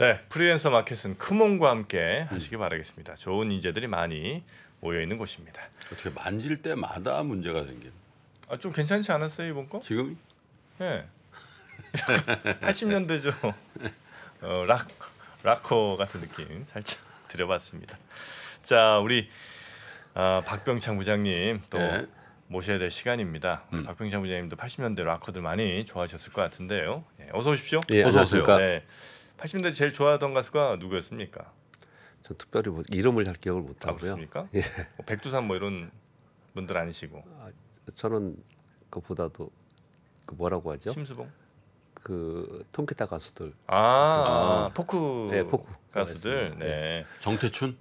네, 프리랜서 마켓은 크몽과 함께 하시기 음. 바라겠습니다. 좋은 인재들이 많이 모여 있는 곳입니다. 어떻게 만질 때마다 문제가 생겨? 아, 좀 괜찮지 않았어요 이번 거? 지금? 예. 네. 80년대죠. 어, 락 락커 같은 느낌 살짝 드려봤습니다. 자, 우리 어, 박병창 부장님 또 네. 모셔야 될 시간입니다. 음. 박병창 부장님도 80년대 락커들 많이 좋아하셨을 것 같은데요. 예, 어서 오십시오. 예, 어서 오세요. 네. 80년대 제일 좋아하던 가수가 누구였습니까? 저 특별히 뭐 이름을 잘 기억을 못 하고요. 아, 예. 뭐 백두산 뭐 이런 분들 아니시고. 아, 저는 그보다도 그 뭐라고 하죠? 심수봉. 그 통기타 가수들. 아, 아 포크. 네, 포크 가수들. 네. 네. 정태춘.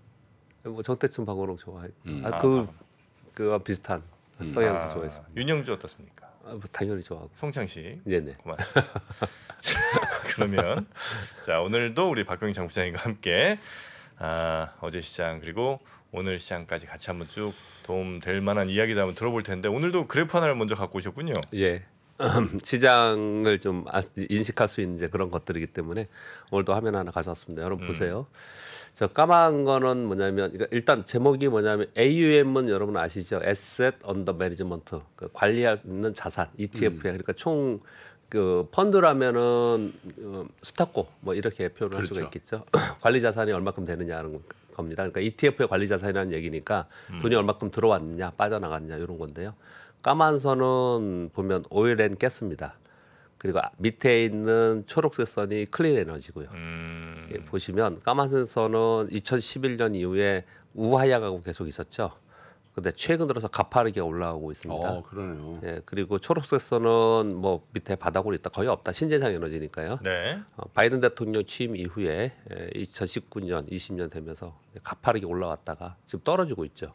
뭐 정태춘 방호롱 좋아해. 음. 아, 아 그 그와 비슷한 서양도 음. 아, 좋아했습니다. 윤영주 어떻습니까? 아, 뭐 당연히 좋아하고. 송창식. 네네. 고맙습니다. 그러면 자 오늘도 우리 박병희 장 부장님과 함께 아, 어제 시장 그리고 오늘 시장까지 같이 한번 쭉 도움 될 만한 이야기도 한번 들어볼 텐데 오늘도 그래프 하나를 먼저 갖고 오셨군요. 예. 시장을 좀 인식할 수 있는 이제 그런 것들이기 때문에 오늘도 화면 하나 가져왔습니다. 여러분 음. 보세요. 저 까만 거는 뭐냐면 그러니까 일단 제목이 뭐냐면 AUM은 여러분 아시죠? Asset Under Management 그 관리할 수 있는 자산 ETF야. 음. 그러니까 총그 펀드라면은 어, 스타코 뭐 이렇게 표현을 그렇죠. 할 수가 있겠죠. 관리 자산이 얼마큼 되느냐는 겁니다. 그러니까 ETF의 관리 자산이라는 얘기니까 음. 돈이 얼마큼 들어왔느냐 빠져나갔느냐 이런 건데요. 까만 선은 보면 오일 앤 가스입니다. 그리고 밑에 있는 초록색 선이 클린 에너지고요. 음. 예, 보시면 까만 선은 2011년 이후에 우하향하고 계속 있었죠. 근데 최근 들어서 가파르게 올라오고 있습니다. 어, 그러네요. 예, 그리고 초록색선은 뭐 밑에 바닥으로 있다 거의 없다. 신재생 에너지니까요. 네. 어, 바이든 대통령 취임 이후에 2019년, 예, 20년 되면서 가파르게 올라왔다가 지금 떨어지고 있죠.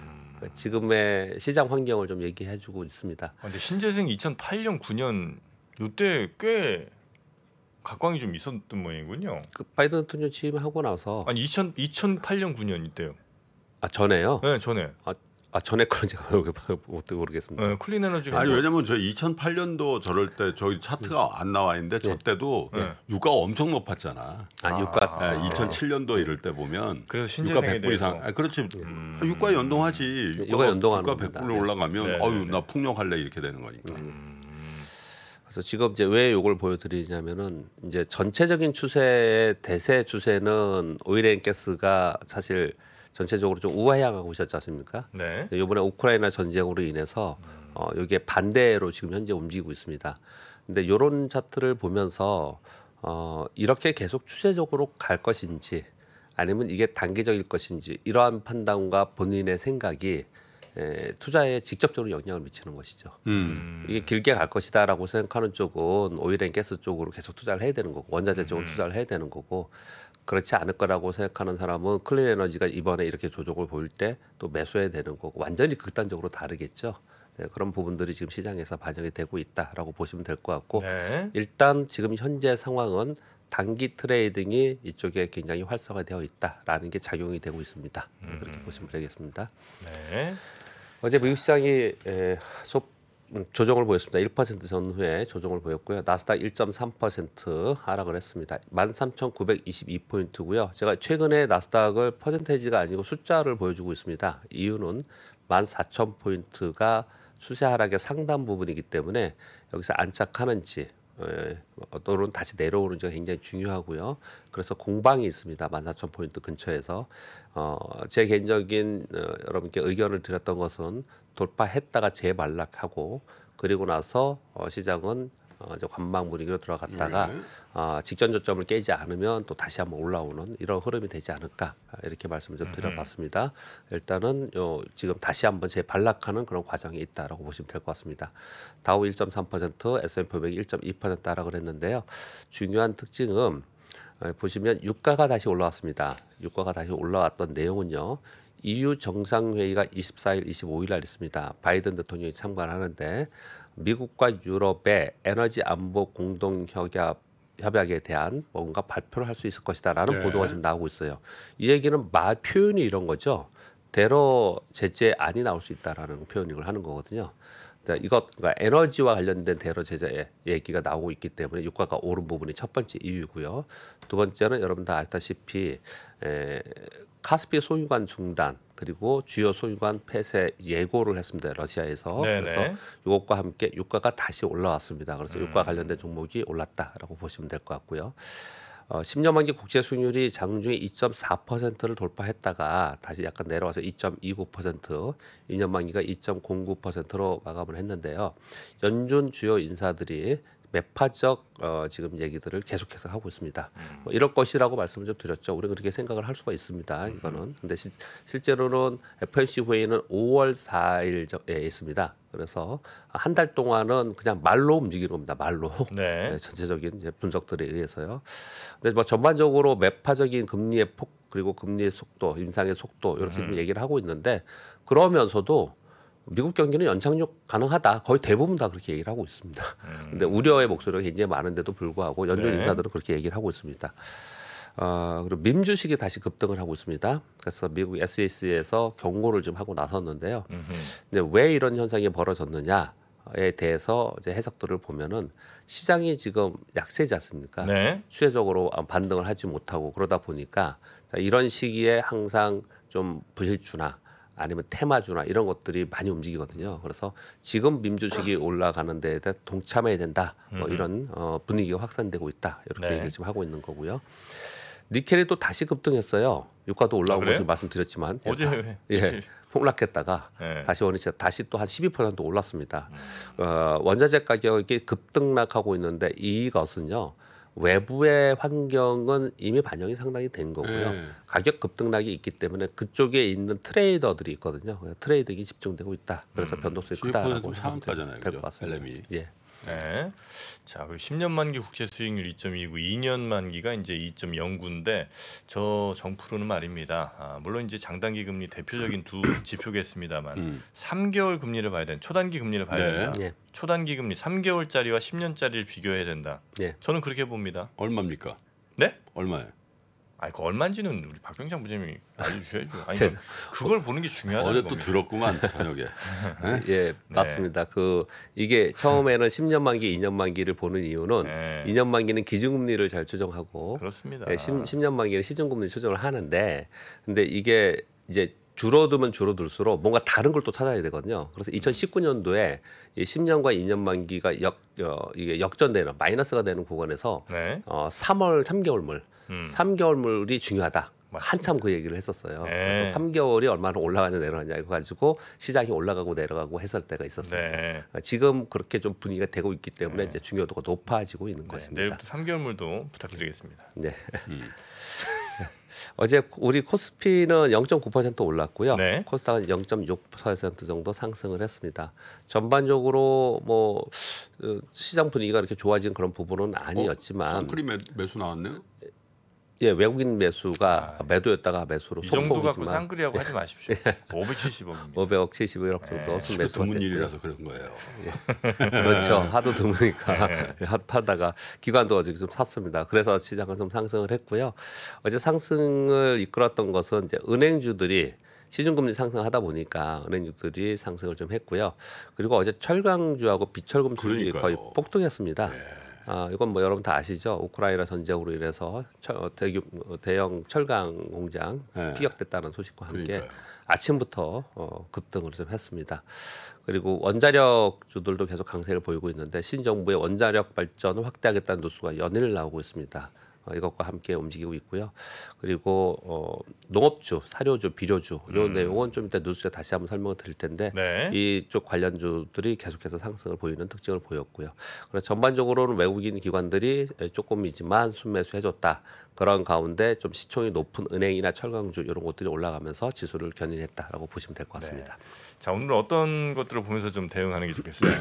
음. 그러니까 지금의 시장 환경을 좀 얘기해주고 있습니다. 아, 근데 신재생 2008년, 9년 요때 꽤 각광이 좀 있었던 모양이군요. 그 바이든 대통령 취임하고 나서 아니 2000, 2008년 9년 이때요. 아 전에요? 네 전에. 아아 전에 거는 제가 어떻게 모르겠습니다. 네, 클린 에너지 아니 왜냐면 저 2008년도 저럴 때 저희 차트가 음. 안 나와 있는데 저 때도 네. 네. 네. 유가 엄청 높았잖아. 아, 유가 아, 네, 2007년도 이럴 때 보면 그래서 유가 100불 이상. 아, 그렇지. 음. 유가 연동하지. 유가, 유가 연동하는 유가 1 0 0불 올라가면 어유 네. 나 폭력할래 이렇게 되는 거니까. 음. 그래서 지금 이제 왜 이걸 보여드리냐면은 이제 전체적인 추세의 대세 추세는 오일앤가스가 사실 전체적으로 좀 우아해가고 오셨지 않습니까? 네. 이번에 네, 우크라이나 전쟁으로 인해서 음. 어, 여기에 반대로 지금 현재 움직이고 있습니다. 근데 이런 차트를 보면서 어, 이렇게 계속 추세적으로 갈 것인지 아니면 이게 단기적일 것인지 이러한 판단과 본인의 생각이 에, 투자에 직접적으로 영향을 미치는 것이죠. 음. 음. 이게 길게 갈 것이다라고 생각하는 쪽은 오일앤 가스 쪽으로 계속 투자를 해야 되는 거고 원자재 쪽은 음. 투자를 해야 되는 거고 그렇지 않을 거라고 생각하는 사람은 클린 에너지가 이번에 이렇게 조정을 보일 때 또 매수해야 되는 거고 완전히 극단적으로 다르겠죠. 네, 그런 부분들이 지금 시장에서 반영이 되고 있다라고 보시면 될 것 같고 네. 일단 지금 현재 상황은 단기 트레이딩이 이쪽에 굉장히 활성화되어 있다라는 게 작용이 되고 있습니다. 네, 음. 그렇게 보시면 되겠습니다. 네. 어제 미국 시장이 에, 소 음, 조정을 보였습니다. 1% 전후에 조정을 보였고요. 나스닥 1.3% 하락을 했습니다. 13,922포인트고요. 제가 최근에 나스닥을 퍼센테이지가 아니고 숫자를 보여주고 있습니다. 이유는 14,000포인트가 수세 하락의 상단 부분이기 때문에 여기서 안착하는지 또는 예, 다시 내려오는지 굉장히 중요하고요. 그래서 공방이 있습니다. 14,000포인트 근처에서. 어, 제 개인적인 어, 여러분께 의견을 드렸던 것은 돌파했다가 재반락하고 그리고 나서 어, 시장은 어, 이제 관망 분위기로 들어갔다가 네. 어, 직전 저점을 깨지 않으면 또 다시 한번 올라오는 이런 흐름이 되지 않을까 이렇게 말씀을 좀 드려봤습니다. 음. 일단은 요 지금 다시 한번 재발락하는 그런 과정이 있다라고 보시면 될 것 같습니다. 다우 1.3%, S&P 500 1.2%하락그랬는데요 중요한 특징은 어, 보시면 유가가 다시 올라왔습니다. 유가가 다시 올라왔던 내용은요. EU 정상회의가 24일, 25일 날 있습니다. 바이든 대통령이 참관하는데 미국과 유럽의 에너지 안보 공동 협약 협약에 대한 뭔가 발표를 할 수 있을 것이다라는 네. 보도가 지금 나오고 있어요. 이 얘기는 말 표현이 이런 거죠. 대로 제재안이 나올 수 있다라는 표현을 하는 거거든요. 그러니까 이것 그러니까 에너지와 관련된 대로 제재 얘기가 나오고 있기 때문에 유가가 오른 부분이 첫 번째 이유고요. 두 번째는 여러분 다 아시다시피 에, 카스피 소유관 중단 그리고 주요 소유관 폐쇄 예고를 했습니다. 러시아에서 네네. 그래서 이것과 함께 유가가 다시 올라왔습니다. 그래서 음. 유가 관련된 종목이 올랐다라고 보시면 될 것 같고요. 어, 10년 만기 국제 수익률이 장중에 2.4%를 돌파했다가 다시 약간 내려와서 2.29%, 2년 만기가 2.09%로 마감을 했는데요. 연준 주요 인사들이 매파적 어, 지금 얘기들을 계속해서 하고 있습니다. 음. 뭐이런 것이라고 말씀을 좀 드렸죠. 우리가 그렇게 생각을 할 수가 있습니다. 음. 이거는. 근데 시, 실제로는 FOMC 회의는 5월 4일에 있습니다. 그래서 한 달 동안은 그냥 말로 움직이는 겁니다. 말로 네. 네, 전체적인 이제 분석들에 의해서요. 근데 뭐 전반적으로 매파적인 금리의 폭 그리고 금리의 속도, 임상의 속도 이렇게 음. 좀 얘기를 하고 있는데 그러면서도 미국 경기는 연착륙 가능하다. 거의 대부분 다 그렇게 얘기를 하고 있습니다. 음. 근데 우려의 목소리가 굉장히 많은데도 불구하고 연준 네. 인사들은 그렇게 얘기를 하고 있습니다. 어, 그리고 민 주식이 다시 급등을 하고 있습니다. 그래서 미국 SEC에서 경고를 좀 하고 나섰는데요. 근데 왜 이런 현상이 벌어졌느냐? 에 대해서 이제 해석들을 보면은 시장이 지금 약세지 않습니까? 네. 추세적으로 반등을 하지 못하고 그러다 보니까 자, 이런 시기에 항상 좀 부실주나 아니면 테마주나 이런 것들이 많이 움직이거든요. 그래서 지금 민주주식 올라가는 데에 동참해야 된다. 뭐 이런 어, 분위기가 확산되고 있다. 이렇게 네. 얘기를 지금 하고 있는 거고요. 니켈이 또 다시 급등했어요. 유가도 올라오고 아, 지금 말씀드렸지만 어제 예 폭락했다가 네. 다시 원늘진 다시 또 한 12% 올랐습니다. 음. 어, 원자재 가격이 급등락하고 있는데 이것은요. 외부의 환경은 이미 반영이 상당히 된 거고요. 네. 가격 급등락이 있기 때문에 그쪽에 있는 트레이더들이 있거든요. 트레이딩이 집중되고 있다. 그래서 음, 변동성이 크다라고 생각하면 될것 같습니다. 예. 네. 자, 그리고 10년 만기 국채 수익률 2.29, 2년 만기가 이제 2.09인데 저 정프로는 말입니다. 아, 물론 이제 장단기 금리 대표적인 두 지표겠습니다만 음. 3개월 금리를 봐야 된다. 초단기 금리를 봐야 네. 된다. 예. 초단기 금리 3개월짜리와 10년짜리를 비교해야 된다. 예. 저는 그렇게 봅니다. 얼마입니까? 네? 얼마예요? 아니 그 얼마인지는 우리 박병장 부장님이 알려주셔야죠. 아니, 제, 그러니까 그걸 보는 게 중요하다. 어제 또 들었구만 저녁에. 예, 예 네. 맞습니다. 그 이게 처음에는 10년 만기, 2년 만기를 보는 이유는 네. 2년 만기는 기준금리를 잘 조정하고, 그렇습니다. 예, 10, 10년 만기는 시중금리 조정을 하는데, 근데 이게 이제 줄어들면 줄어들수록 뭔가 다른 걸 또 찾아야 되거든요. 그래서 2019년도에 음. 10년과 2년 만기가 역 어, 이게 역전되는 마이너스가 되는 구간에서 네. 어, 3월 3개월물 음. 3개월물이 중요하다. 맞습니다. 한참 그 얘기를 했었어요. 네. 그래서 3개월이 얼마나 올라가냐 내려가냐 이거 가지고 시장이 올라가고 내려가고 했을 때가 있었습니다. 네. 그러니까 지금 그렇게 좀 분위기가 되고 있기 때문에 네. 이제 중요도가 높아지고 있는 네. 것입니다. 내일부터 3개월물도 부탁드리겠습니다. 네. 음. 어제 우리 코스피는 0.9% 올랐고요. 네. 코스닥은 0.6% 정도 상승을 했습니다. 전반적으로 뭐 어, 시장 분위기가 이렇게 좋아진 그런 부분은 어, 아니었지만 어, 선크림 매수 나왔네요. 예, 외국인 매수가 아, 매도였다가 매수로 이 정도 갖고 쌍끌이하고 하지 마십시오. 570억입니다. 500억 70억 정도 예. 순매수 드문 일이라서 그런 거예요. 예. 그렇죠. 하도 드무니까 예. 팔다가 기관도 어제 좀 샀습니다. 그래서 시장은 좀 상승을 했고요. 어제 상승을 이끌었던 것은 이제 은행주들이 시중금리 상승하다 보니까 은행주들이 상승을 좀 했고요. 그리고 어제 철강주하고 비철금주들이 거의 폭등했습니다. 예. 아, 이건 뭐 여러분 다 아시죠? 우크라이나 전쟁으로 인해서 철, 어, 대규, 어, 대형 철강 공장 네. 피격됐다는 소식과 함께 그러니까요. 아침부터 어, 급등을 좀 했습니다. 그리고 원자력주들도 계속 강세를 보이고 있는데 신정부의 원자력 발전을 확대하겠다는 뉴스가 연일 나오고 있습니다. 어, 이것과 함께 움직이고 있고요. 그리고 어, 농업주, 사료주, 비료주 이 음. 내용은 좀 이따 뉴스에 다시 한번 설명을 드릴 텐데 네. 이쪽 관련주들이 계속해서 상승을 보이는 특징을 보였고요. 그래서 전반적으로는 외국인 기관들이 조금이지만 순매수해줬다. 그런 가운데 좀 시총이 높은 은행이나 철강주 이런 것들이 올라가면서 지수를 견인했다라고 보시면 될 것 같습니다. 네. 자 오늘 어떤 것들을 보면서 좀 대응하는 게 좋겠어요?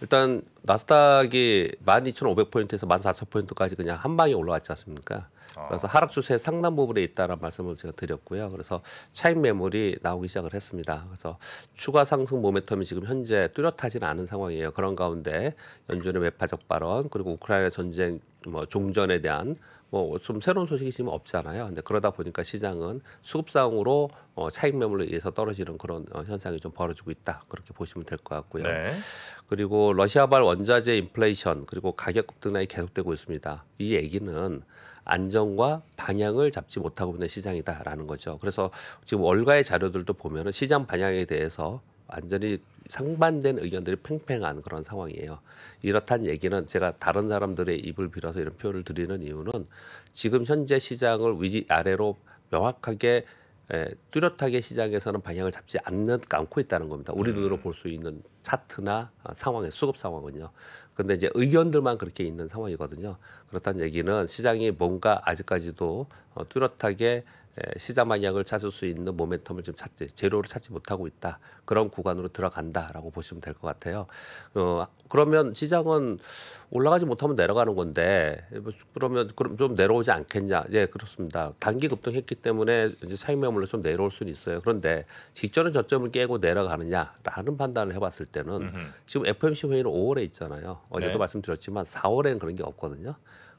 일단 나스닥이 12,500포인트에서 14,000포인트까지 그냥 한 방에 올라왔지 않습니까? 아. 그래서 하락 추세 상단 부분에 있다는 말씀을 제가 드렸고요. 그래서 차익 매물이 나오기 시작을 했습니다. 그래서 추가 상승 모멘텀이 지금 현재 뚜렷하지는 않은 상황이에요. 그런 가운데 연준의 외파적 발언 그리고 우크라이나 전쟁 뭐 종전에 대한 뭐 좀 새로운 소식이 지금 없잖아요. 근데 그러다 보니까 시장은 수급상으로 어, 차익 매물로 인해서 떨어지는 그런 어, 현상이 좀 벌어지고 있다. 그렇게 보시면 될 것 같고요. 네. 그리고 러시아발 원자재 인플레이션 그리고 가격 급등난이 계속되고 있습니다. 이 얘기는 안정과 방향을 잡지 못하고 있는 시장이다라는 거죠. 그래서 지금 월가의 자료들도 보면 시장 방향에 대해서 완전히 상반된 의견들이 팽팽한 그런 상황이에요. 이렇단 얘기는 제가 다른 사람들의 입을 빌어서 이런 표현을 드리는 이유는 지금 현재 시장을 위 아래로 명확하게 예, 뚜렷하게 시장에서는 방향을 잡지 않는, 않고 있다는 겁니다. 우리 네. 눈으로 볼 수 있는 차트나 아, 상황의 수급 상황은요. 근데 이제 의견들만 그렇게 있는 상황이거든요. 그렇다는 얘기는 시장이 뭔가 아직까지도 어, 뚜렷하게 예, 시장만 약을 찾을 수 있는 모멘텀을 지금 찾지 재료를 찾지 못하고 있다 그런 구간으로 들어간다라고 보시면 될 것 같아요. 어, 그러면 시장은 올라가지 못하면 내려가는 건데 그러면 그럼 좀 내려오지 않겠냐? 예 그렇습니다. 단기 급등했기 때문에 이제 차익 매물로 좀 내려올 수는 있어요. 그런데 직전에 저점을 깨고 내려가느냐라는 판단을 해봤을 때는 음흠. 지금 FMC 회의는 5월에 있잖아요. 어제도 네. 말씀드렸지만 4월에는 그런 게 없거든요.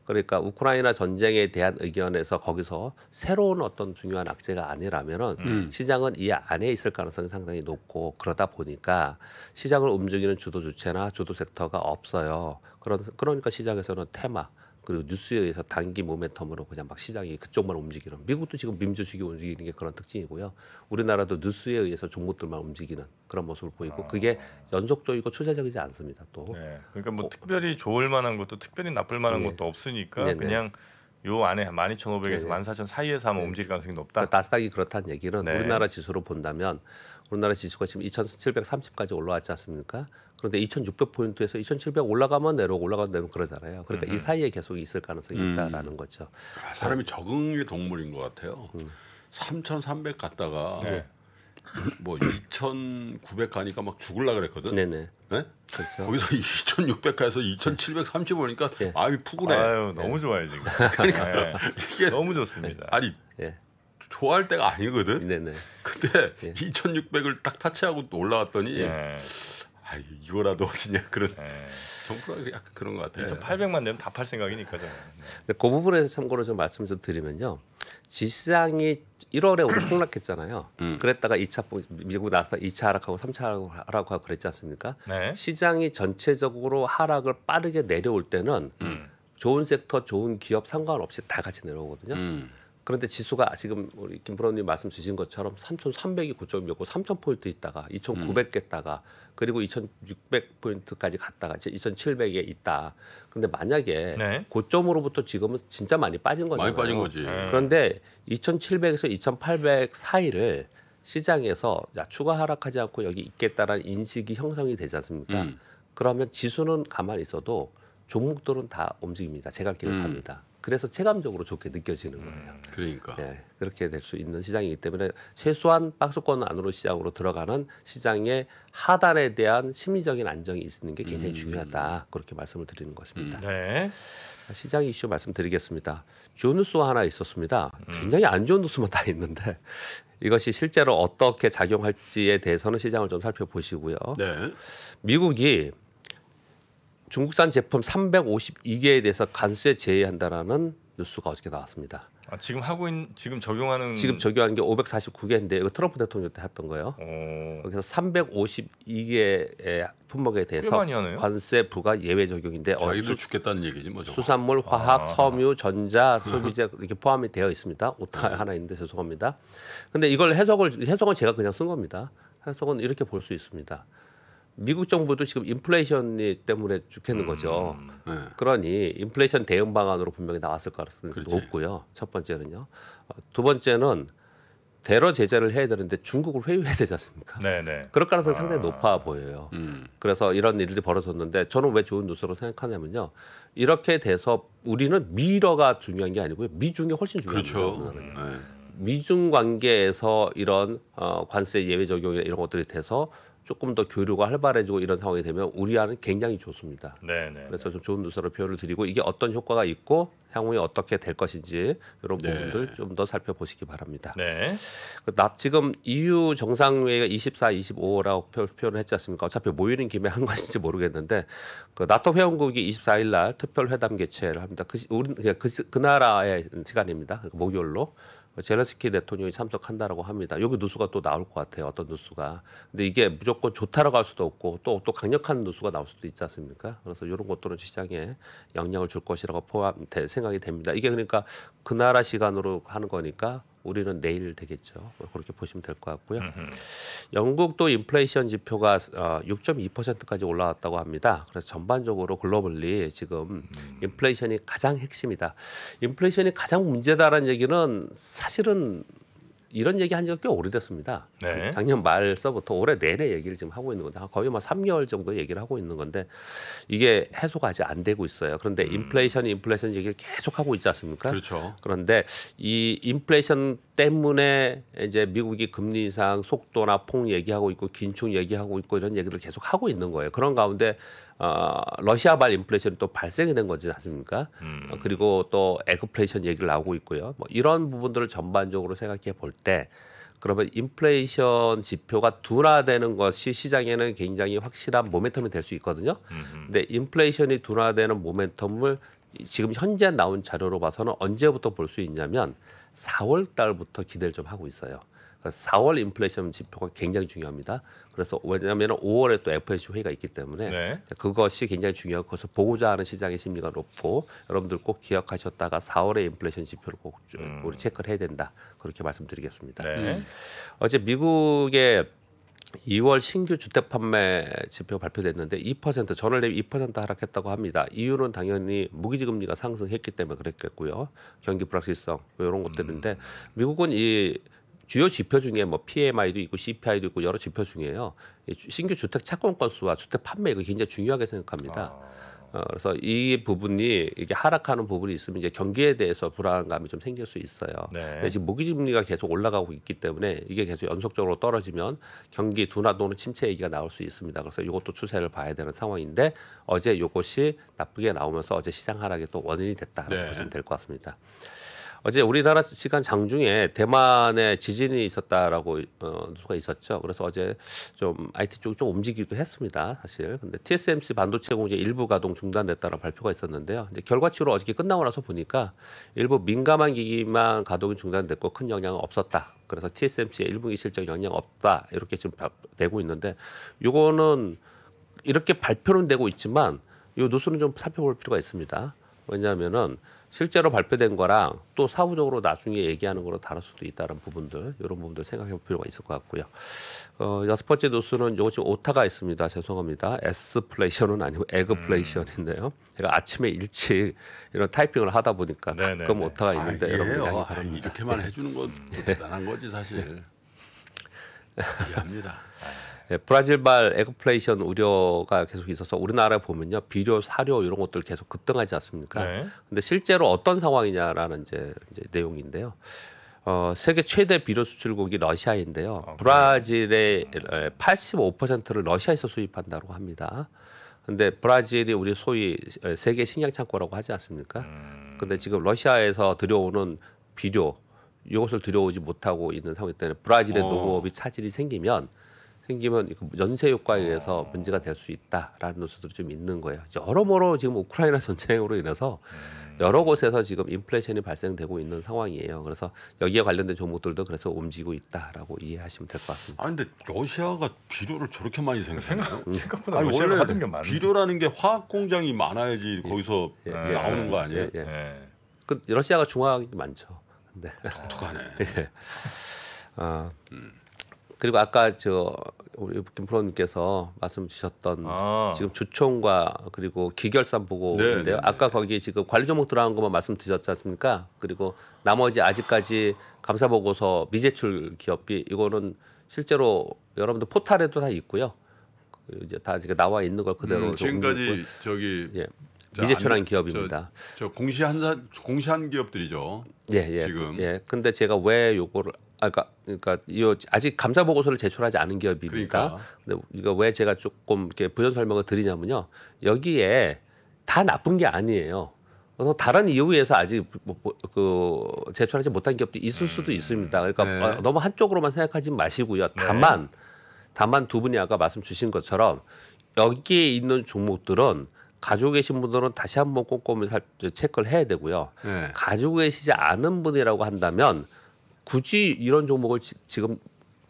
그러니까 우크라이나 전쟁에 대한 의견에서 거기서 새로운 어떤 중요한 악재가 아니라면은 음. 음. 시장은 이 안에 있을 가능성이 상당히 높고 그러다 보니까 시장을 움직이는 주도 주체나 주도 섹터가 없어요. 그런 그러니까 시장에서는 테마 그리고 뉴스에 의해서 단기 모멘텀으로 그냥 막 시장이 그쪽만 움직이는 미국도 지금 민주주의이 움직이는 게 그런 특징이고요. 우리나라도 뉴스에 의해서 종목들만 움직이는 그런 모습을 보이고 아. 그게 연속적이고 추세적이지 않습니다. 또 네. 그러니까 뭐 어. 특별히 좋을 만한 것도 특별히 나쁠 만한 네. 것도 없으니까 네네. 네. 그냥 요 안에 12,500에서 네. 14,000 사이에서 하면 네. 움직일 가능성이 높다. 그러니까 나스닥이 그렇다는 얘기는 네. 우리나라 지수로 본다면 우리나라 지수가 지금 2,730까지 올라왔지 않습니까? 그런데 2,600포인트에서 2,700 올라가면 내려오고 올라가면 내려오고 그러잖아요. 그러니까 음이 음. 사이에 계속 있을 가능성이 음. 있다라는 거죠. 아, 사람이 적응의 동물인 것 같아요. 음. 3,300 갔다가 네. 뭐2,900 가니까 막 죽을라 그랬거든. 네네. 네? 그렇죠. 거기서 2,600 가서 2,730 오니까 예. 마음이 푸근해. 아유, 예. 너무 예. 좋아요 지금. 그러니까 예. 이게 너무 좋습니다. 아니 예. 좋아할 때가 아니거든. 네네. 근데 2,600을 예. 딱 타치하고 올라왔더니. 아 이거라도 어디냐 그런 네. 정부가 약간 그런 것 같아요. 네. 그 2,800만 내면 다 팔 생각이니까 요는 네. 그 부분에서 참고로 좀 말씀 좀 드리면요. 지시장이 1월에 오늘 폭락했잖아요. 음. 음. 그랬다가 2차 미국 나스닥 2차 하락하고 3차 하락하고 그랬지 않습니까? 네. 시장이 전체적으로 하락을 빠르게 내려올 때는 음. 좋은 섹터, 좋은 기업 상관없이 다 같이 내려오거든요. 음. 그런데 지수가 지금 우리 김프로님 말씀 주신 것처럼 3,300이 고점이었고 3,000포인트 있다가 2,900개 다가 그리고 2,600포인트까지 갔다가 이제 2,700에 있다. 근데 만약에 네. 고점으로부터 지금은 진짜 많이 빠진 거잖아요. 많이 빠진 거지. 네. 그런데 2,700에서 2,800 사이를 시장에서 야, 추가 하락하지 않고 여기 있겠다라는 인식이 형성이 되지 않습니까? 음. 그러면 지수는 가만히 있어도 종목들은 다 움직입니다. 제각기을합니다 음. 그래서 체감적으로 좋게 느껴지는 거예요. 음, 그러니까. 네, 그렇게 될 수 있는 시장이기 때문에 최소한 박스권 안으로 시장으로 들어가는 시장의 하단에 대한 심리적인 안정이 있는 게 굉장히 음. 중요하다. 그렇게 말씀을 드리는 것입니다. 음, 네. 시장 이슈 말씀드리겠습니다. 좋은 뉴스가 하나 있었습니다. 음. 굉장히 안 좋은 뉴스만 다 있는데 이것이 실제로 어떻게 작용할지에 대해서는 시장을 좀 살펴보시고요. 네. 미국이 중국산 제품 352개에 대해서 관세 제외한다라는 뉴스가 어저께 나왔습니다. 아, 지금 하고 있는 지금 적용하는 지금 적용하는 게 549개인데 이거 트럼프 대통령 때 했던 거예요. 오... 어. 그래서 352개의 품목에 대해서 관세 부과 예외 적용인데 자, 어, 수, 죽겠다는 얘기지 뭐 수산물, 화학, 아... 섬유, 전자, 소비재 이렇게 포함이 되어 있습니다. 오타 네. 하나 있는데 죄송합니다. 근데 이걸 해석을 해석은 제가 그냥 쓴 겁니다. 해석은 이렇게 볼 수 있습니다. 미국 정부도 지금 인플레이션 이 때문에 죽겠는 음, 거죠. 네. 그러니 인플레이션 대응 방안으로 분명히 나왔을 가능성이 그렇지. 높고요. 첫 번째는요. 어, 두 번째는 대러 제재를 해야 되는데 중국을 회유해야 되지 않습니까? 네네. 네. 그럴 가능성이 아. 상당히 높아 보여요. 음. 그래서 이런 일들이 벌어졌는데 저는 왜 좋은 뉴스로 생각하냐면요. 이렇게 돼서 우리는 미러가 중요한 게 아니고요. 미중이 훨씬 중요합니다. 그렇죠. 음, 네. 미중 관계에서 이런 어, 관세 예외 적용이나 이런 것들이 돼서 조금 더 교류가 활발해지고 이런 상황이 되면 우리와는 굉장히 좋습니다. 네네. 네, 네. 그래서 좀 좋은 뉴스로 표현을 드리고 이게 어떤 효과가 있고 향후에 어떻게 될 것인지 이런 네. 부분들 좀 더 살펴보시기 바랍니다. 네. 그 나 지금 EU 정상회의가 24, 25라고 표현을 했지 않습니까? 어차피 모이는 김에 한 것인지 모르겠는데 그 나토 회원국이 24일 날 특별 회담 개최를 합니다. 그 우리 그, 그, 그 나라의 시간입니다. 그러니까 목요일로. 젤렌스키 대통령이 참석한다라고 합니다. 여기 누수가 또 나올 것 같아요. 어떤 누수가. 근데 이게 무조건 좋다라고 할 수도 없고 또또 또 강력한 누수가 나올 수도 있지 않습니까? 그래서 이런 것들은 시장에 영향을 줄 것이라고 포함 생각이 됩니다. 이게 그러니까 그 나라 시간으로 하는 거니까 우리는 내일 되겠죠. 그렇게 보시면 될 것 같고요. 으흠. 영국도 인플레이션 지표가 6.2%까지 어, 올라왔다고 합니다. 그래서 전반적으로 글로벌리 지금 음. 인플레이션이 가장 핵심이다. 인플레이션이 가장 문제다라는 얘기는 사실은 이런 얘기 한 지가 꽤 오래됐습니다. 네. 작년 말서부터 올해 내내 얘기를 지금 하고 있는 건데 거의 뭐 3개월 정도 얘기를 하고 있는 건데 이게 해소가 아직 안 되고 있어요. 그런데 음. 인플레이션 인플레이션 얘기를 계속 하고 있지 않습니까? 그렇죠. 그런데 이 인플레이션 때문에 이제 미국이 금리 인상 속도나 폭 얘기하고 있고 긴축 얘기하고 있고 이런 얘기를 계속 하고 있는 거예요. 그런 가운데 어, 러시아발 인플레이션이 또 발생이 된 거지 않습니까? 어, 음. 어, 그리고 또 에그플레이션 얘기를 나오고 있고요. 뭐 이런 부분들을 전반적으로 생각해 볼 때 그러면 인플레이션 지표가 둔화되는 것이 시장에는 굉장히 확실한 모멘텀이 될 수 있거든요. 음. 근데 인플레이션이 둔화되는 모멘텀을 지금 현재 나온 자료로 봐서는 언제부터 볼 수 있냐면 4월 달부터 기대를 좀 하고 있어요. 그 4월 인플레이션 지표가 굉장히 중요합니다. 그래서 왜냐하면 5월에 또 FOMC 회의가 있기 때문에 네. 그것이 굉장히 중요하고 그래서 보고자 하는 시장의 심리가 높고 여러분들 꼭 기억하셨다가 4월에 인플레이션 지표를 꼭 음. 우리 체크를 해야 된다 그렇게 말씀드리겠습니다. 네. 음. 어제 미국의 2월 신규 주택 판매 지표 발표됐는데 2% 전월 대비 2% 하락했다고 합니다. 이유는 당연히 무기지 금리가 상승했기 때문에 그랬겠고요. 경기 불확실성 뭐 이런 것들인데 음. 미국은 이 주요 지표 중에 뭐 PMI도 있고 CPI도 있고 여러 지표 중에요. 신규 주택 착공 건수와 주택 판매액이 굉장히 중요하게 생각합니다. 아... 어, 그래서 이 부분이 이게 하락하는 부분이 있으면 이제 경기에 대해서 불안감이 좀 생길 수 있어요. 네. 지금 모기 지 금리가 계속 올라가고 있기 때문에 이게 계속 연속적으로 떨어지면 경기 둔화 또는 침체 얘기가 나올 수 있습니다. 그래서 이것도 추세를 봐야 되는 상황인데 어제 이것이 나쁘게 나오면서 어제 시장 하락의 또 원인이 됐다라고 네. 보시면 될것 같습니다. 어제 우리나라 시간 장중에 대만에 지진이 있었다라고 어, 뉴스가 있었죠. 그래서 어제 좀 IT 쪽이 좀 움직이기도 했습니다. 사실. 근데 TSMC 반도체 공제 일부 가동 중단됐다는 라 발표가 있었는데요. 이제 결과치로 어저께 끝나고 나서 보니까 일부 민감한 기기만 가동이 중단됐고 큰 영향은 없었다. 그래서 TSMC의 일부 이 실적 영향 없다. 이렇게 지금 되고 있는데 요거는 이렇게 발표는 되고 있지만 요 뉴스는 좀 살펴볼 필요가 있습니다. 왜냐하면은 실제로 발표된 거랑 또 사후적으로 나중에 얘기하는 거로 다를 수도 있다는 부분들 이런 부분들 생각해 볼 필요가 있을 것 같고요. 어, 여섯 번째 뉴스는 이거 지금 오타가 있습니다. 죄송합니다. 에스플레이션은 아니고 에그플레이션인데요. 음. 제가 아침에 일찍 이런 타이핑을 하다 보니까 네네네. 가끔 오타가 있는데 아, 여러분 양해 아, 이렇게만 해주는 건 네. 대단한 거지 사실. 이해합니다. 아, 예, 브라질발 에그플레이션 우려가 계속 있어서 우리나라 보면요 비료, 사료 이런 것들 계속 급등하지 않습니까? 그런데 네. 실제로 어떤 상황이냐라는 이제, 이제 내용인데요. 어, 세계 최대 비료 수출국이 러시아인데요. 아, 브라질의 85%를 러시아에서 수입한다고 합니다. 근데 브라질이 우리 소위 세계 식량 창고라고 하지 않습니까? 음. 근데 지금 러시아에서 들여오는 비료 이것을 들여오지 못하고 있는 상황 때문에 브라질의 어. 농업이 차질이 생기면 생기면 그 연쇄 효과에 의해서 어. 문제가 될 수 있다라는 뉴스들이좀 있는 거예요. 여러모로 지금 우크라이나 전쟁으로 인해서 음. 여러 곳에서 지금 인플레이션이 발생되고 있는 상황이에요. 그래서 여기에 관련된 종목들도 그래서 움직이고 있다라고 이해하시면 될 것 같습니다. 아 근데 러시아가 비료를 저렇게 많이 생각해요? 음. 생각보다 아니, 러시아가 하던 게 많아요. 비료라는 게 화학 공장이 많아야지 예, 거기서 예, 예, 나오는 거 아니에요? 예. 예. 예. 그 러시아가 중화학이 많죠. 근데 네. 독하네 예. 어, 음. 그리고 아까 저 우리 김프로님께서 말씀 주셨던 아. 지금 주총과 그리고 기결산 보고인데요. 네, 네, 네, 아까 거기에 지금 관리 종목 들어간 것만 말씀드렸지 않습니까? 그리고 나머지 아직까지 감사 보고서 미제출 기업비 이거는 실제로 여러분들 포탈에도 다 있고요. 이제 다 지금 나와 있는 걸 그대로 음, 지금까지 저기 예. 미제출한 기업입니다. 저, 저 공시한 공시한 기업들이죠. 예, 예. 지금. 예. 근데 제가 왜 요거를 아까 그러니까, 그러니까 이 아직 감사 보고서를 제출하지 않은 기업입니다. 그러니까. 근데 이거 왜 제가 조금 이렇게 부연 설명을 드리냐면요. 여기에 다 나쁜 게 아니에요. 그래서 다른 이유에서 아직 뭐, 뭐 그 제출하지 못한 기업도 있을 수도 음. 있습니다. 그러니까 네. 어, 너무 한쪽으로만 생각하지 마시고요. 네. 다만 네. 다만 두 분이 아까 말씀 주신 것처럼 여기에 있는 종목들은 가지고 계신 분들은 다시 한번 꼼꼼히 살, 체크를 해야 되고요. 네. 가지고 계시지 않은 분이라고 한다면 굳이 이런 종목을 지, 지금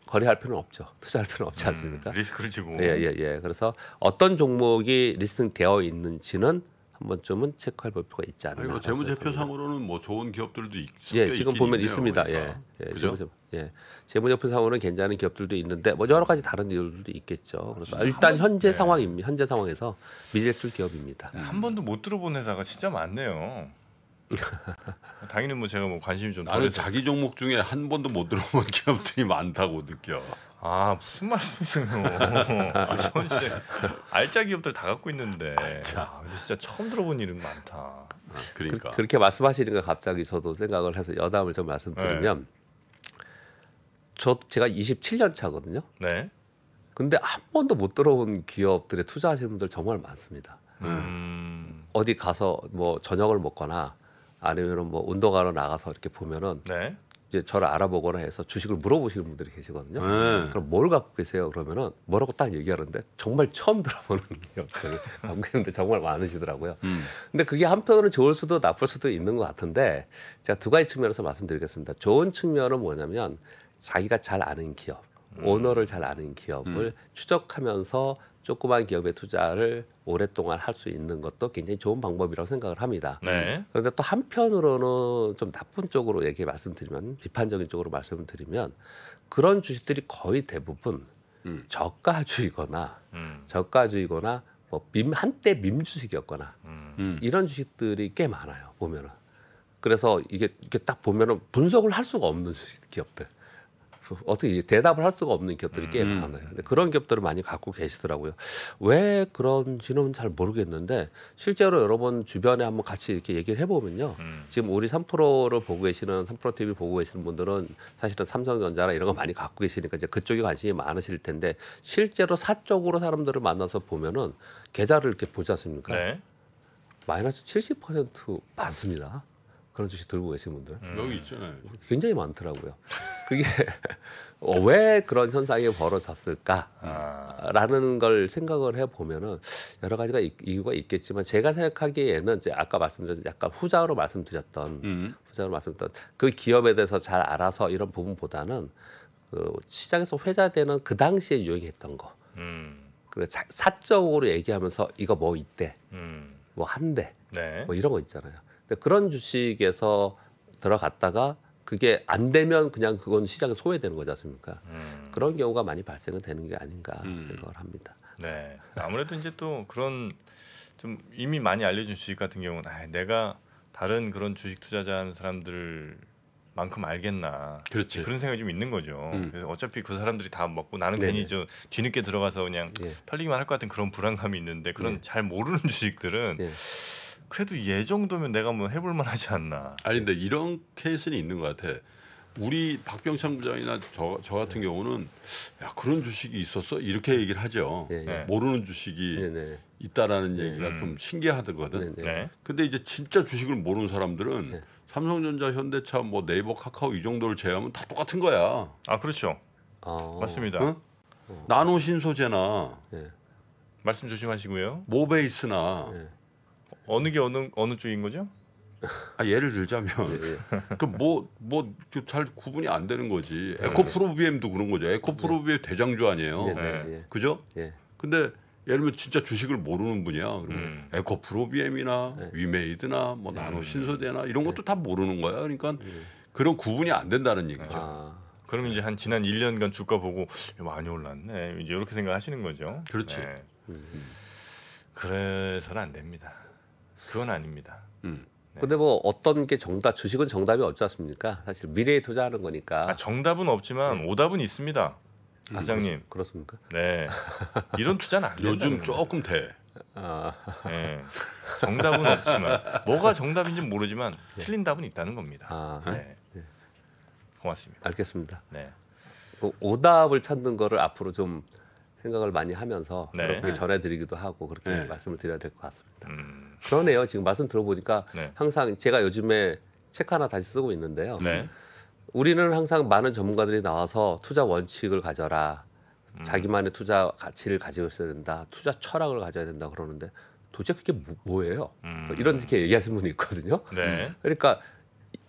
거래할 필요는 없죠. 투자할 필요는 없지 음, 않습니까? 음, 리스크를 지고. 예, 예, 예. 그래서 어떤 종목이 리스팅 되어 있는지는 한 번쯤은 체크할 필요가 있지 않나. 뭐 재무제표상으로는 뭐 좋은 기업들도 있, 예, 지금 보면 있습니다. 그러니까. 예, 예, 재무제표, 예, 재무제표상으로는 괜찮은 기업들도 있는데 뭐 여러 가지 다른 이유들도 있겠죠. 아, 그래서 일단 현재 네. 상황입니다. 현재 상황에서 미제출 기업입니다. 한 번도 못 들어본 회사가 진짜 많네요. 당연히 뭐 제가 뭐 관심이 좀 나는 덜해서. 자기 종목 중에 한 번도 못 들어본 기업들이 많다고 느껴. 아 무슨 말씀이세요? 아, 저는 알짜 기업들 다 갖고 있는데 아, 근데 진짜 처음 들어본 일은 많다. 아, 그러니까 그, 렇게 말씀하시니까 갑자기 저도 생각을 해서 여담을 좀 말씀드리면 네. 저 제가 27년 차거든요. 네. 근데 한 번도 못 들어본 기업들에 투자하시는 분들 정말 많습니다. 음. 어디 가서 뭐 저녁을 먹거나 아니면 은뭐 운동하러 나가서 이렇게 보면은 네. 이제 저를 알아보거나 해서 주식을 물어보시는 분들이 계시거든요. 네. 그럼 뭘 갖고 계세요? 그러면은 뭐라고 딱 얘기하는데 정말 처음 들어보는 기억들을 갖고 있는데 정말 많으시더라고요. 음. 근데 그게 한편으로는 좋을 수도 나쁠 수도 있는 것 같은데 제가 두 가지 측면에서 말씀드리겠습니다. 좋은 측면은 뭐냐면 자기가 잘 아는 기업, 음. 오너를 잘 아는 기업을 음. 추적하면서 조그만 기업의 투자를 오랫동안 할 수 있는 것도 굉장히 좋은 방법이라고 생각을 합니다. 네. 그런데 또 한편으로는 좀 나쁜 쪽으로 얘기 말씀드리면 비판적인 쪽으로 말씀드리면 그런 주식들이 거의 대부분 음. 저가주이거나 음. 저가주이거나 뭐 밈, 한때 밈 주식이었거나 음. 음. 이런 주식들이 꽤 많아요 보면은 그래서 이게 이게 딱 보면은 분석을 할 수가 없는 주식 기업들 어떻게 대답을 할 수가 없는 기업들이 꽤 음. 많아요. 음. 근데 그런 기업들을 많이 갖고 계시더라고요. 왜 그런지는 잘 모르겠는데 실제로 여러분 주변에 한번 같이 이렇게 얘기를 해보면요. 음. 지금 우리 3%를 보고 계시는 3% TV 보고 계시는 분들은 사실은 삼성전자나 이런 거 많이 갖고 계시니까 이제 그쪽에 관심이 많으실 텐데 실제로 사적으로 사람들을 만나서 보면은 계좌를 이렇게 보지 않습니까? 네. 마이너스 70% 많습니다. 그런 주식 들고 계신 분들 음. 여기 있잖아요. 굉장히 많더라고요. 그게 어, 왜 그런 현상이 벌어졌을까라는 아. 걸 생각을 해 보면은 여러 가지가 이, 유가 있겠지만 제가 생각하기에는 이제 아까 말씀드렸던 약간 후자로 말씀드렸던 음. 후자로 말씀드렸던 그 기업에 대해서 잘 알아서 이런 부분보다는 그 시장에서 회자되는 그 당시에 유행했던 거. 음. 그리고 사적으로 얘기하면서 이거 뭐 있대, 음. 뭐 한대, 네. 뭐 이런 거 있잖아요. 그런 주식에서 들어갔다가 그게 안 되면 그냥 그건 시장에 소외되는 거지 않습니까? 음. 그런 경우가 많이 발생은 되는 게 아닌가 음. 생각을 합니다. 네. 아무래도 이제 또 그런 좀 이미 많이 알려진 주식 같은 경우는 아, 내가 다른 그런 주식 투자자는 사람들만큼 알겠나 그렇지. 그런 생각이 좀 있는 거죠. 음. 그래서 어차피 그 사람들이 다 먹고 나는 네네. 괜히 저 뒤늦게 들어가서 그냥 예. 털리기만 할 것 같은 그런 불안감이 있는데 그런 예. 잘 모르는 주식들은 예. 그래도 얘 정도면 내가 뭐 해볼 만하지 않나. 아니 근데 이런 케이스는 있는 것 같아. 우리 박병창 부장이나 저, 저 같은 네. 경우는 야 그런 주식이 있었어 이렇게 얘기를 하죠. 네, 네. 모르는 주식이 예, 네. 있다라는 네. 얘기가 음. 좀 신기하거든. 네, 네, 근데 이제 진짜 주식을 모르는 사람들은 삼성전자, 현대차, 뭐 네이버, 카카오 이 정도를 제외하면 다 똑같은 거야. 아 그렇죠. 아, 맞습니다. 어? 나노 신소재나 말씀 조심하시고요. 모베이스나 어느 게 어느 어느 쪽인 거죠? 아, 예를 들자면 예, 예. 그뭐 뭐잘 그 구분이 안 되는 거지. 네. 에코프로비엠도 그런 거죠. 에코프로비엠 네. 대장주 아니에요. 예, 네, 그죠? 근데 예를 들면 진짜 주식을 모르는 분이야. 음. 에코프로비엠이나 네. 위메이드나 뭐 나노 신소대나 이런 것도 네. 다 모르는 거야. 그러니까 그런 구분이 안 된다는 얘기죠. 아. 그럼 이제 한 지난 1년간 주가 보고 많이 올랐네. 이제 이렇게 생각하시는 거죠. 그렇지. 음. 그래서는 안 됩니다. 그건 아닙니다. 음. 네. 뭐 어떤 게 정답 주식은 정답이 없지 않습니까? 사실 미래에 투자하는 거니까. 아, 정답은 없지만 네. 오답은 있습니다. 음, 부장님 아, 그렇습니까? 네 이런 투자는 안 요즘 조금 돼. 아. 네. 정답은 없지만 뭐가 정답인지 모르지만 네. 틀린 답은 있다는 겁니다. 아, 네. 네. 고맙습니다. 알겠습니다. 네. 그 오답을 찾는 거를 앞으로 좀 생각을 많이 하면서 네. 그렇게 네. 전해드리기도 하고 그렇게 네. 말씀을 드려야 될 것 같습니다. 음. 그러네요. 지금 말씀 들어보니까 네. 항상 제가 요즘에 책 하나 다시 쓰고 있는데요. 네. 우리는 항상 많은 전문가들이 나와서 투자 원칙을 가져라. 음. 자기만의 투자 가치를 가지고 있어야 된다. 투자 철학을 가져야 된다 그러는데 도대체 그게 뭐, 예요 음. 이런 이렇게 얘기하시는 분이 있거든요. 네. 그러니까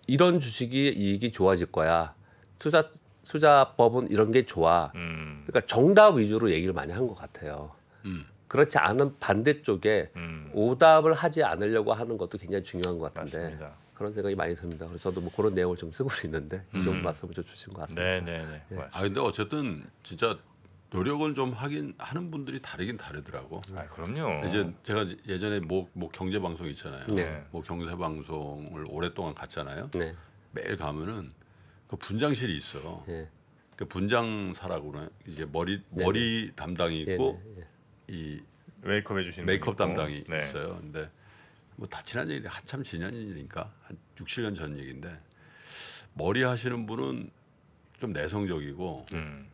이런 주식이 이익이 좋아질 거야. 투자 수자법은 이런 게 좋아. 음. 그러니까 정답 위주로 얘기를 많이 한 것 같아요. 음. 그렇지 않은 반대쪽에 음. 오답을 하지 않으려고 하는 것도 굉장히 중요한 것 같은데 맞습니다. 그런 생각이 많이 듭니다. 그래서 저도 뭐 그런 내용을 좀 쓰고 있는데 이 정도 음. 말씀을 좀 주신 것 같습니다. 네네네. 네, 네. 예. 아 근데 어쨌든 진짜 노력을 좀 하긴 하는 분들이 다르긴 다르더라고. 아 그럼요. 이제 제가 예전에 뭐, 뭐 경제 방송 있잖아요. 네. 뭐 경제 방송을 오랫동안 갔잖아요. 네. 매일 가면은 그 분장실이 있어. 예. 그 분장사라고는 이제 머리 네네. 머리 담당이 예, 있고 네이 예. 메이크업 해주시는 메이크업 담당이 네. 있어요. 근데 뭐 다 지난 얘기 한참 지난 일이니까 한 6, 7년 전 얘기인데 머리 하시는 분은 좀 내성적이고 음.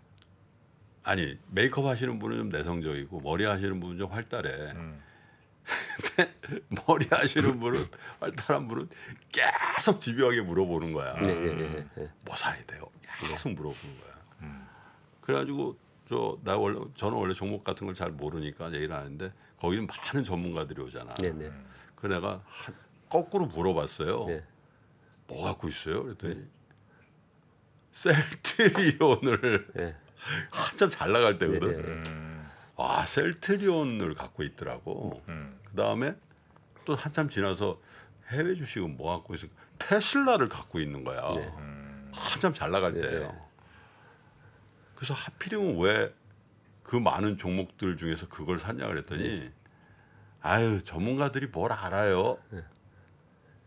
아니 메이크업 하시는 분은 좀 내성적이고 머리 하시는 분은 좀 활달해. 음. 머리 하시는 분은 알다란 분은 계속 집요하게 물어보는 거야. 네, 네, 네. 뭐 사야 돼요? 계속 물어보는 거야. 음. 그래가지고 저 나 원래 저는 원래 종목 같은 걸 잘 모르니까 얘기를 하는데 거기는 많은 전문가들이 오잖아. 네네. 그 내가 하, 거꾸로 물어봤어요. 네. 뭐 갖고 있어요? 그랬더니 셀트리온을 네. 한참 잘 나갈 때거든. 네, 아 셀트리온을 갖고 있더라고. 음. 그 다음에 또 한참 지나서 해외 주식은 뭐 갖고 있어? 테슬라를 갖고 있는 거야. 네. 한참 잘 나갈 네, 때예요. 예. 그래서 하필이면 왜 그 많은 종목들 중에서 그걸 샀냐 그랬더니 아유 전문가들이 뭘 알아요.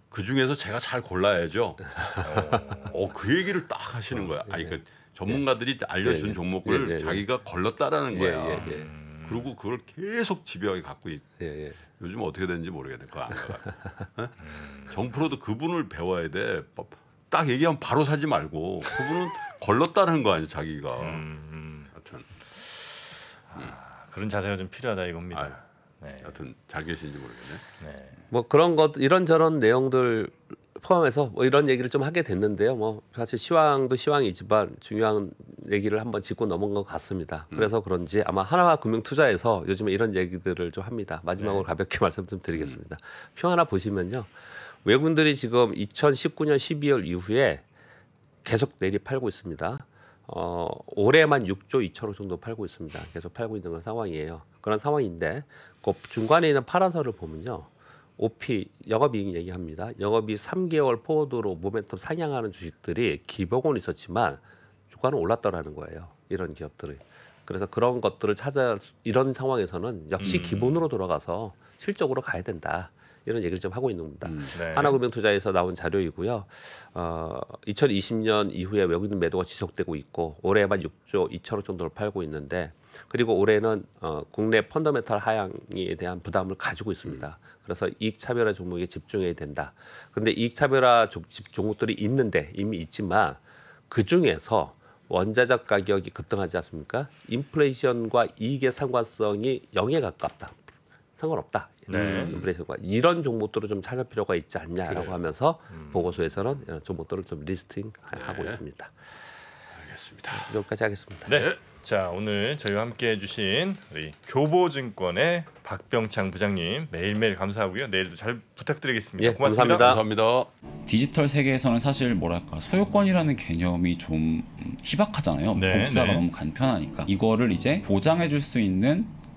그 중에서 제가 잘 골라야죠. 어, 어, 그 얘기를 딱 하시는 어, 거야. 아니 그. 그러니까 전문가들이 네, 네. 알려준 네, 종목을 자기가 걸렀다라는 거야. 예, 예, 예. 음. 그리고 그걸 계속 집요하게 갖고 있. 예, 예. 요즘 어떻게 되는지 모르겠네. 그거 안 정프로도 그분을 배워야 돼. 뭐, 딱 얘기하면 바로 사지 말고 그분은 걸렀다는 거 아니야 자기가. 음, 음. 하여튼 아, 그런 자세가 좀 필요하다 이겁니다. 아유, 네. 하여튼 잘 계신지 모르겠네. 네. 뭐 그런 것 이런저런 내용들 포함해서 뭐 이런 얘기를 좀 하게 됐는데요. 뭐 사실 시황도 시황이지만 중요한 얘기를 한번 짚고 넘은 것 같습니다. 음. 그래서 그런지 아마 하나가 금융투자에서 요즘에 이런 얘기들을 좀 합니다. 마지막으로 네. 가볍게 말씀 좀 드리겠습니다. 음. 표 하나 보시면요. 외국인들이 지금 2019년 12월 이후에 계속 내리 팔고 있습니다. 어, 올해만 6조 2천억 정도 팔고 있습니다. 계속 팔고 있는 그런 상황이에요. 그런 상황인데 그 중간에 있는 파란선을 보면요. OP 영업이익 얘기합니다. 영업이 3개월 포워드로 모멘텀 상향하는 주식들이 기복은 있었지만 주가는 올랐더라는 거예요. 이런 기업들이. 그래서 그런 것들을 찾아 이런 상황에서는 역시 음. 기본으로 돌아가서 실적으로 가야 된다. 이런 얘기를 좀 하고 있는 겁니다. 음, 네. 하나금융투자에서 나온 자료이고요. 어, 2020년 이후에 외국인 매도가 지속되고 있고 올해만 6조 2천억 정도를 팔고 있는데 그리고 올해는 어, 국내 펀더멘털 하향에 대한 부담을 가지고 있습니다. 음. 그래서 이익 차별화 종목에 집중해야 된다. 근데 이익 차별화 종목들이 있는데 이미 있지만 그 중에서 원자적 가격이 급등하지 않습니까? 인플레이션과 이익의 상관성이 영에 가깝다. 상관없다. 네. 인플이 음. 이런 종목들을 좀 찾을 필요가 있지 않냐라고 그래요. 하면서 음. 보고서에서는 이런 종목들을 좀 리스팅하고 네. 있습니다. 알겠습니다. 네, 여기까지 하겠습니다. 네. 자 오늘 저희와 함께 해주신 우리 교보증권의 박병창 부장님 매일매일 감사하고요. 내일도 잘 부탁드리겠습니다. 예, 고맙습니다. 감사합니다. 감사합니다. 디지털 세계에서는 사실 뭐랄까 소유권이라는 개념이 좀 희박하잖아요. 네, 복사가 네. 너무 간편하니까 이거를 이제 보장해줄 수 있는